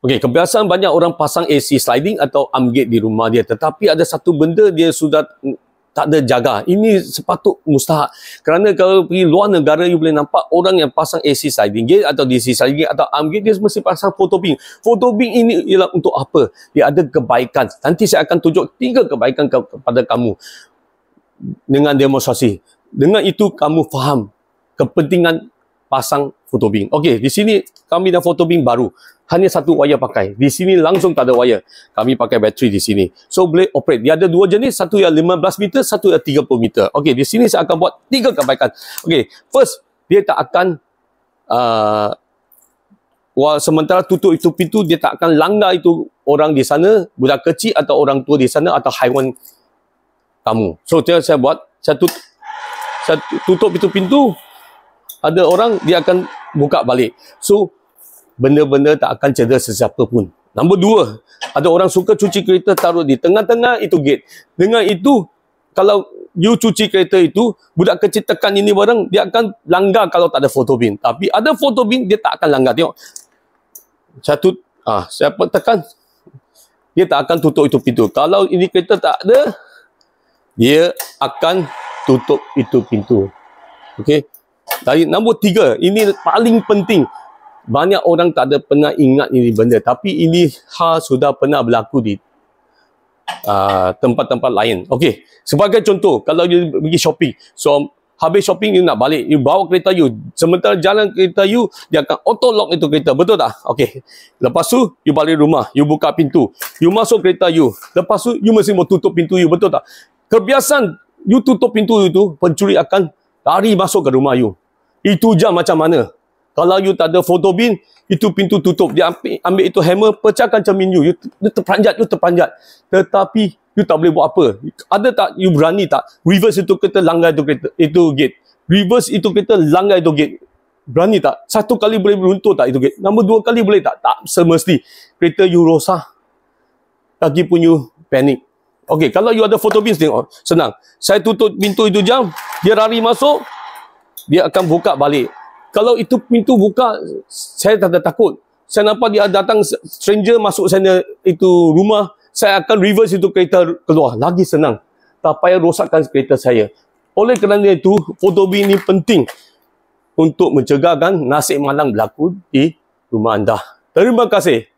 Okey, kebiasaan banyak orang pasang AC sliding atau arm gate di rumah dia. Tetapi ada satu benda dia sudah tak ada jaga. Ini sepatut mustahak. Kerana kalau pergi luar negara, you boleh nampak orang yang pasang AC sliding gate atau DC sliding gate atau arm gate, dia mesti pasang photo pin. Photo pin ini ialah untuk apa? Dia ada kebaikan. Nanti saya akan tunjuk tiga kebaikan ke- kepada kamu dengan demonstrasi. Dengan itu, kamu faham kepentingan pasang photo bin. Okey, di sini kami dah photo bin baru. Hanya satu wayar pakai. Di sini langsung tak ada wayar. Kami pakai bateri di sini. So, boleh operate. Dia ada dua jenis. Satu yang 15 meter, satu yang 30 meter. Okey, di sini saya akan buat tiga kebaikan. Okey, first, dia tak akan... Uh, Wah, sementara tutup itu pintu, dia tak akan langgar itu orang di sana, budak kecil atau orang tua di sana atau haiwan kamu. So, saya buat, saya tutup, saya tutup itu pintu, ada orang dia akan buka balik so benda-benda tak akan cedera sesiapa pun nombor dua ada orang suka cuci kereta taruh di tengah-tengah itu gate dengan itu kalau you cuci kereta itu budak kecil tekan ini barang dia akan langgar kalau tak ada photo bin tapi ada photo bin dia tak akan langgar tengok satu ah siapa tekan dia tak akan tutup itu pintu kalau ini kereta tak ada dia akan tutup itu pintu okey tapi nombor tiga, ini paling penting. Banyak orang tak ada pernah ingat ini benda. Tapi ini hal sudah pernah berlaku di uh, tempat-tempat uh, lain. Okey, sebagai contoh, kalau you pergi shopping. So, habis shopping, you nak balik. You bawa kereta you. Sementara jalan kereta you, dia akan auto-lock itu kereta. Betul tak? Okey. Lepas tu, you balik rumah. You buka pintu. You masuk kereta you. Lepas tu, you mesti mau tutup pintu you. Betul tak? Kebiasaan you tutup pintu itu, pencuri akan lari masuk ke rumah you. Itu jam macam mana? Kalau you tak ada photo bin, itu pintu tutup. Dia ambil, ambil itu hammer, pecahkan cermin you. You terperanjat, you terperanjat. Tetapi, you tak boleh buat apa. Ada tak, you berani tak? Reverse itu kereta, langgar itu kereta, itu gate. Reverse itu kereta, langgar itu gate. Berani tak? Satu kali boleh beruntung tak itu gate? Nombor dua kali boleh tak? Tak semesti. Kereta you rosak. Lagi pun you panik. Okay, kalau you ada photo bin, tengok. Senang. Saya tutup pintu itu jam, dia rari masuk, dia akan buka balik. Kalau itu pintu buka, saya tak ada takut. Saya nampak dia datang stranger masuk sana itu rumah, saya akan reverse itu kereta keluar. Lagi senang. Tak payah rosakkan kereta saya. Oleh kerana itu, fotobi ini penting untuk mencegahkan nasib malang berlaku di rumah anda. Terima kasih.